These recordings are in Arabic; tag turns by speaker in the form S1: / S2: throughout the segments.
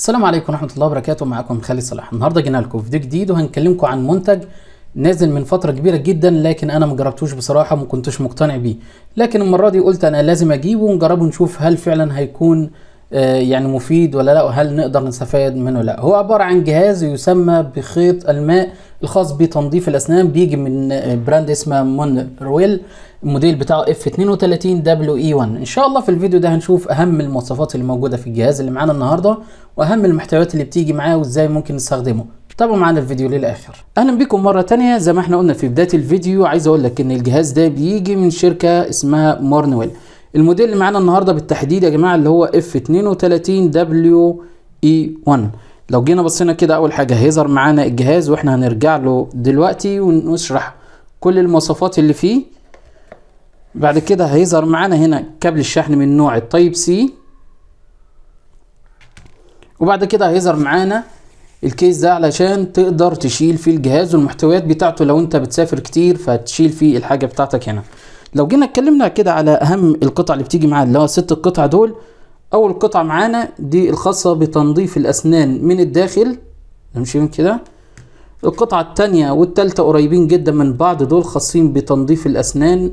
S1: السلام عليكم ورحمه الله وبركاته معكم خالد صلاح النهارده جينا لكم فيديو جديد وهنكلمكم عن منتج نازل من فتره كبيره جدا لكن انا ما جربتوش بصراحه وما كنتش مقتنع بيه لكن المره دي قلت انا لازم اجيبه ونجربه ونشوف هل فعلا هيكون آه، يعني مفيد ولا لا وهل نقدر نستفاد منه لا هو عبارة عن جهاز يسمى بخيط الماء الخاص بتنظيف الأسنان بيجي من براند اسمه مونرويل الموديل بتاعه اف 32 اي إن شاء الله في الفيديو ده هنشوف أهم المواصفات اللي موجودة في الجهاز اللي معانا النهاردة وأهم المحتويات اللي بتيجي معاه وإزاي ممكن نستخدمه تابعوا معانا الفيديو للاخر اهلا بكم مره تانية زي ما احنا قلنا في بدايه الفيديو عايز اقول لك ان الجهاز ده بيجي من شركه اسمها مورنويل الموديل اللي معانا النهارده بالتحديد يا جماعه اللي هو اف 32 دبليو اي 1 لو جينا بصينا كده اول حاجه هيظهر معانا الجهاز واحنا هنرجع له دلوقتي ونشرح كل المواصفات اللي فيه بعد كده هيظهر معانا هنا كابل الشحن من نوع التايب سي وبعد كده هيظهر معانا الكيس ده علشان تقدر تشيل فيه الجهاز والمحتويات بتاعته لو انت بتسافر كتير فتشيل فيه الحاجه بتاعتك هنا لو جينا اتكلمنا كده على اهم القطع اللي بتيجي معانا اللي هو الست القطع دول اول قطعه معانا دي الخاصه بتنظيف الاسنان من الداخل من كده القطعه الثانيه والثالثه قريبين جدا من بعض دول خاصين بتنظيف الاسنان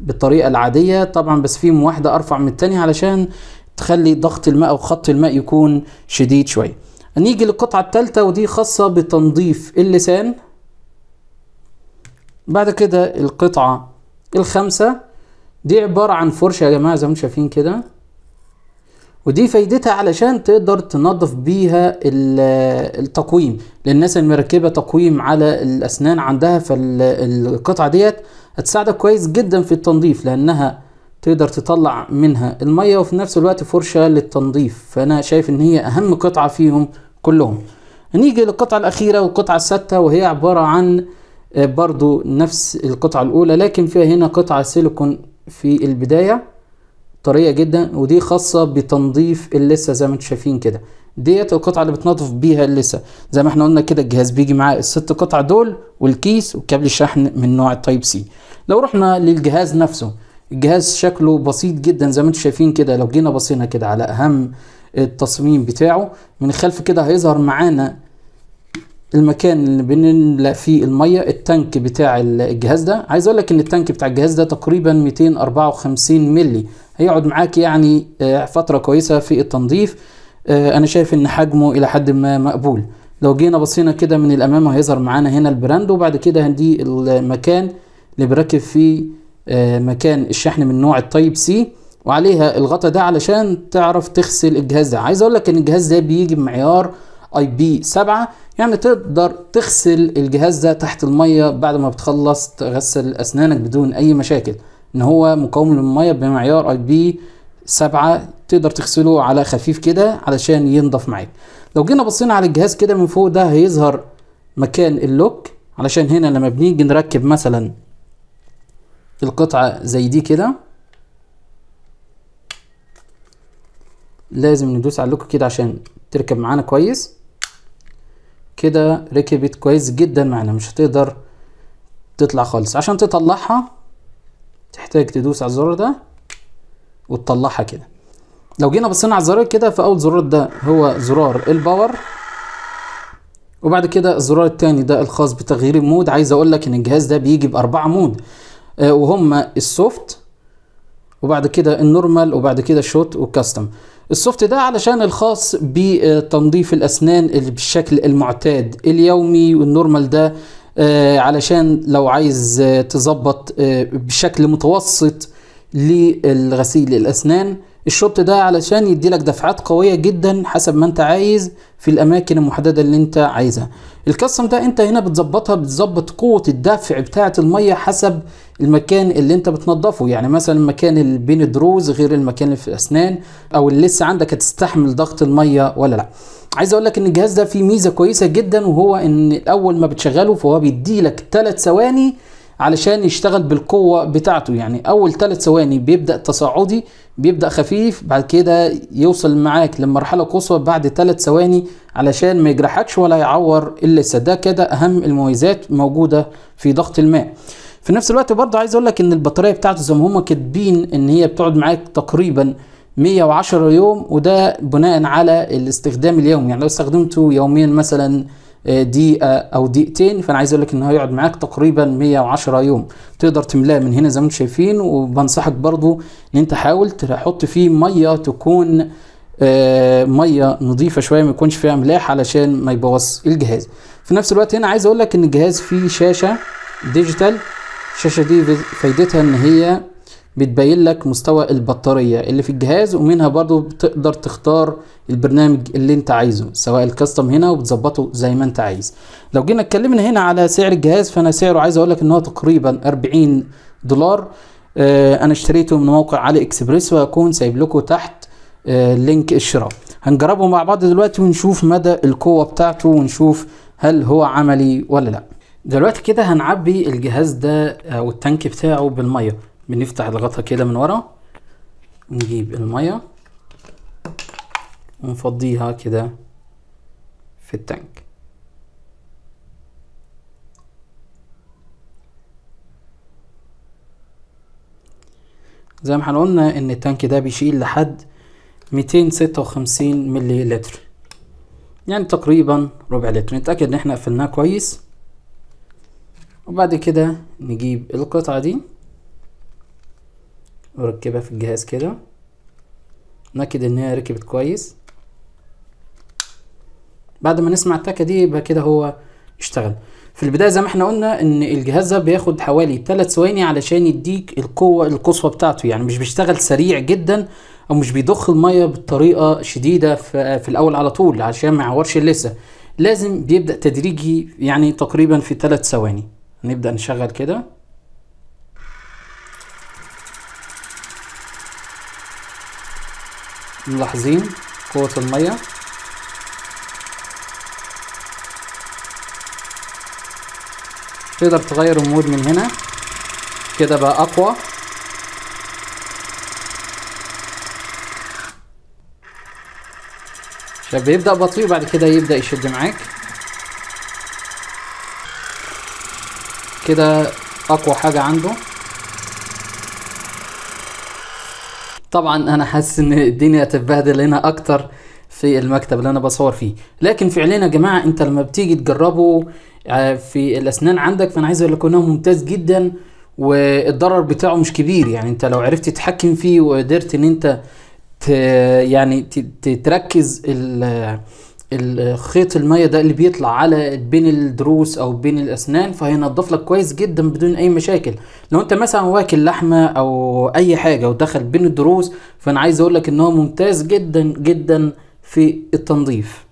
S1: بالطريقه العاديه طبعا بس فيهم واحده ارفع من الثانيه علشان تخلي ضغط الماء او خط الماء يكون شديد شويه نيجي للقطعه الثالثه ودي خاصه بتنظيف اللسان بعد كده القطعه الخمسة دي عبارة عن فرشة يا جماعة زي ما انتم شايفين كده ودي فايدتها علشان تقدر تنظف بيها التقويم للناس اللي مركبه تقويم على الاسنان عندها فالقطعه ديت هتساعدك كويس جدا في التنظيف لانها تقدر تطلع منها الميه وفي نفس الوقت فرشه للتنظيف فانا شايف ان هي اهم قطعه فيهم كلهم نيجي للقطعه الاخيره والقطعه السادسه وهي عباره عن آه، برضو نفس القطعة الأولى لكن فيها هنا قطعة سيليكون في البداية طرية جدا ودي خاصة بتنظيف اللسة زي ما انتم شايفين كده ديت القطعة اللي بتنظف بيها اللسة زي ما احنا قلنا كده الجهاز بيجي معاه الست قطع دول والكيس وكابل الشحن من نوع التايب سي لو رحنا للجهاز نفسه الجهاز شكله بسيط جدا زي ما انتم شايفين كده لو جينا بصينا كده على أهم التصميم بتاعه من خلف كده هيظهر معانا المكان اللي بنملأ فيه المية التانك بتاع الجهاز ده عايز اقول لك ان التانك بتاع الجهاز ده تقريبا 254 مللي هيقعد معاك يعني آه، فترة كويسة في التنظيف آه، انا شايف ان حجمه الى حد ما مقبول لو جينا بصينا كده من الامام هيظهر معانا هنا البراند وبعد كده هندي المكان اللي بركب فيه آه، مكان الشحن من نوع التايب سي وعليها الغطا ده علشان تعرف تغسل الجهاز ده عايز اقول لك ان الجهاز ده بيجي بمعيار اي بي 7 يعني تقدر تغسل الجهاز ده تحت الميه بعد ما بتخلص تغسل اسنانك بدون اي مشاكل ان هو مقاوم للميه بمعيار اي بي 7 تقدر تغسله على خفيف كده علشان ينضف معاك لو جينا بصينا على الجهاز كده من فوق ده هيظهر مكان اللوك علشان هنا لما بنيجي نركب مثلا القطعة زي دي كده لازم ندوس على اللوك كده عشان تركب معانا كويس كده ركبت كويس جدا معانا مش هتقدر تطلع خالص عشان تطلعها تحتاج تدوس على الزرار ده وتطلعها كده لو جينا بصينا على الزرار كده فاول زرار ده هو زرار الباور وبعد كده الزرار التاني ده الخاص بتغيير المود عايز اقول لك ان الجهاز ده بيجي باربعة مود آه، وهما السوفت وبعد كده النورمال وبعد كده الشوت والكاستم السوفت ده علشان الخاص بتنظيف الأسنان بالشكل المعتاد اليومي والنورمال ده آه، علشان لو عايز آه، تظبط آه، بشكل متوسط للغسيل الأسنان الشوت ده علشان يديلك دفعات قوية جدا حسب ما انت عايز في الاماكن المحددة اللي انت عايزها الكاستم ده انت هنا بتظبطها بتظبط قوة الدفع بتاعة المية حسب المكان اللي انت بتنظفه يعني مثلا المكان اللي بين الدروز غير المكان اللي في الاسنان او اللي لسه عندك هتستحمل ضغط المية ولا لا عايز اقول لك ان الجهاز ده فيه ميزة كويسة جدا وهو ان اول ما بتشغله فهو بيديلك 3 ثواني علشان يشتغل بالقوة بتاعته يعني اول 3 ثواني بيبدأ تصاعدي بيبدا خفيف بعد كده يوصل معاك لمرحله قصوى بعد ثلاث ثواني علشان ما يجرحكش ولا يعور اللثه ده كده اهم المميزات موجوده في ضغط الماء في نفس الوقت برضه عايز اقول لك ان البطاريه بتاعته زي ما هم كاتبين ان هي بتقعد معاك تقريبا 110 يوم وده بناء على الاستخدام اليومي يعني لو استخدمته يوميا مثلا آه، دقيقه او دقيقتين فانا عايز اقول لك ان هو هيقعد معاك تقريبا 110 يوم تقدر تملاه من هنا زي ما انتم شايفين وبنصحك برضو ان انت حاول تحط فيه ميه تكون آه، ميه نظيفه شويه ما يكونش فيها املاح علشان ما يبوظ الجهاز في نفس الوقت هنا عايز اقول لك ان الجهاز فيه شاشه ديجيتال الشاشه دي فايدتها ان هي بتبين لك مستوى البطارية اللي في الجهاز ومنها برضو بتقدر تختار البرنامج اللي انت عايزه سواء الكاستم هنا وبتظبطه زي ما انت عايز لو جينا اتكلمنا هنا على سعر الجهاز فانا سعره عايز اقولك ان هو تقريبا 40 دولار اه انا اشتريته من موقع علي اكسبريس وهكون سايب لكم تحت اه لينك الشراء هنجربه مع بعض دلوقتي ونشوف مدى القوة بتاعته ونشوف هل هو عملي ولا لا دلوقتي كده هنعبي الجهاز ده او آه، التانك بتاعه بالميه بنفتح الغطا كده من ورا نجيب المية ونفضيها كده في التانك زي ما احنا قلنا ان التانك ده بيشيل لحد ميتين ستة وخمسين ملي لتر يعني تقريبا ربع لتر نتأكد ان احنا قفلناه كويس وبعد كده نجيب القطعة دي وركبها في الجهاز كده ناكد ان هي ركبت كويس بعد ما نسمع التكه دي يبقى كده هو اشتغل في البداية زي ما احنا قلنا ان الجهاز ده بياخد حوالي 3 ثواني علشان يديك القوة القصوى بتاعته يعني مش بيشتغل سريع جدا او مش بيضخ المية بطريقة شديدة في الاول على طول علشان ما يعورش اللثة لازم بيبدأ تدريجي يعني تقريبا في 3 ثواني نبدأ نشغل كده ملاحظين قوة المية تقدر تغير المود من هنا كده بقى أقوى شباب بيبدأ بطيء بعد كده يبدأ يشد معاك كده أقوى حاجة عنده طبعا انا حاسس ان الدنيا هتتبهدل هنا اكتر في المكتب اللي انا بصور فيه لكن فعليا يا جماعه انت لما بتيجي تجربه آه، في الاسنان عندك فانا عايز اقول لكم انه ممتاز جدا والضرر بتاعه مش كبير يعني انت لو عرفت تتحكم فيه وقدرت ان انت يعني تركز الخيط الميه ده اللي بيطلع على بين الضروس او بين الاسنان فهينضف لك كويس جدا بدون اي مشاكل لو انت مثلا واكل لحمه او اي حاجه ودخل بين الضروس فانا عايز اقول لك ان هو ممتاز جدا جدا في التنظيف